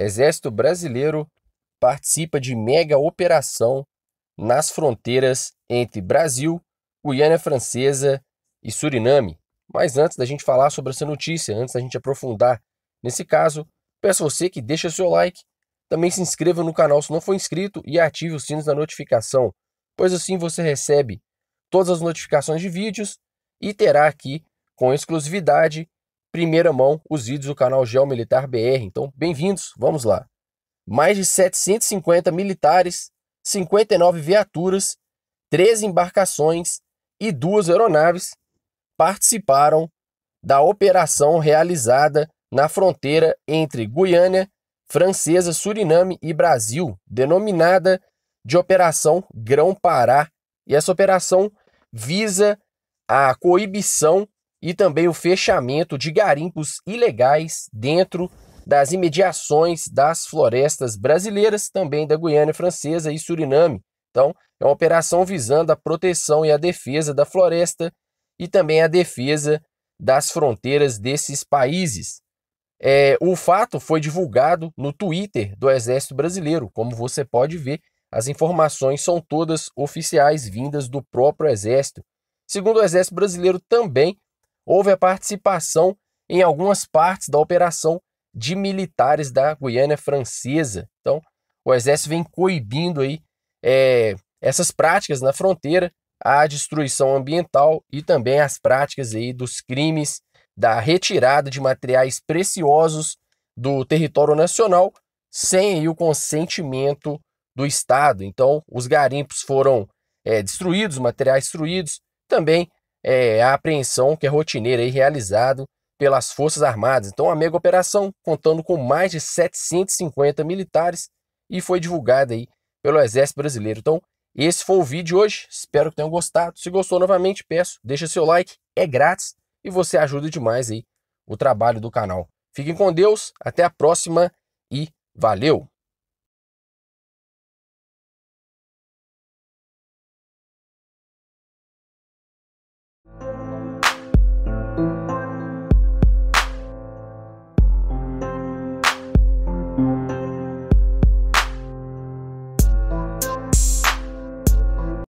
Exército Brasileiro participa de mega operação nas fronteiras entre Brasil, Guiana Francesa e Suriname. Mas antes da gente falar sobre essa notícia, antes da gente aprofundar nesse caso, peço você que deixe seu like, também se inscreva no canal se não for inscrito e ative os sinos da notificação, pois assim você recebe todas as notificações de vídeos e terá aqui, com exclusividade, primeira mão os vídeos do canal Geomilitar BR. Então, bem-vindos, vamos lá. Mais de 750 militares, 59 viaturas, 13 embarcações e duas aeronaves participaram da operação realizada na fronteira entre Guiana Francesa, Suriname e Brasil, denominada de Operação Grão-Pará. E essa operação visa a coibição e também o fechamento de garimpos ilegais dentro das imediações das florestas brasileiras, também da Guiana Francesa e Suriname. Então, é uma operação visando a proteção e a defesa da floresta e também a defesa das fronteiras desses países. É, o fato foi divulgado no Twitter do Exército Brasileiro. Como você pode ver, as informações são todas oficiais vindas do próprio Exército. Segundo o Exército Brasileiro, também houve a participação em algumas partes da operação de militares da Guiana Francesa. Então, o Exército vem coibindo aí, é, essas práticas na fronteira, a destruição ambiental e também as práticas aí dos crimes da retirada de materiais preciosos do território nacional sem aí, o consentimento do Estado. Então, os garimpos foram é, destruídos, materiais destruídos, também é, a apreensão que é rotineira e realizado pelas Forças Armadas. Então, a mega operação, contando com mais de 750 militares, e foi divulgada aí pelo Exército Brasileiro. Então, esse foi o vídeo hoje. Espero que tenham gostado. Se gostou novamente, peço, deixa seu like, é grátis e você ajuda demais aí o trabalho do canal. Fiquem com Deus, até a próxima e valeu!